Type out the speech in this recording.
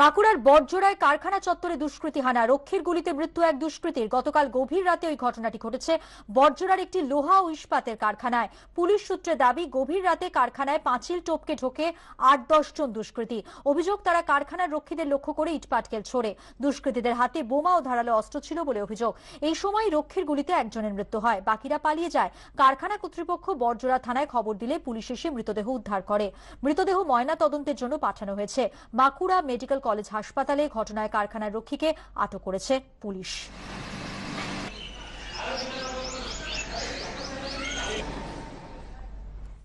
বাঁকুড়ার বটজোড়ায় কারখানা চত্বরে দুষ্কৃতী হানা রক্ষীর গুলিতে মৃত্যু এক দুষ্কৃতীর গতকাল গভীর রাতে ওই ঘটনাটি ঘটেছে বটজোড়ার একটি লোহা ও ইস্পাতের কারখানায় পুলিশ সূত্রে দাবি গভীর রাতে কারখানায় পাঁচিল টোপকে ঢোকে আট দশ জন দুষ্কৃতী অভিযোগ তারা কারখানার রক্ষীদের লক্ষ্য করে ইটপাটকেল ছোড়ে দুষ্কৃতীদের হাতে বোমা ও ধারালো অস্ত্র ছিল বলে অভিযোগ এই সময় রক্ষীর গুলিতে একজনের মৃত্যু হয় বাকিরা পালিয়ে যায় কারখানা কর্তৃপক্ষ বটজোড়া থানায় খবর দিলে পুলিশ এসে মৃতদেহ উদ্ধার করে মৃতদেহ ময়না তদন্তের জন্য পাঠানো হয়েছে বাঁকুড়া মেডিকেল কলেজ হাসপাতালে ঘটনায় কারখানার রক্ষীকে আটক করেছে পুলিশ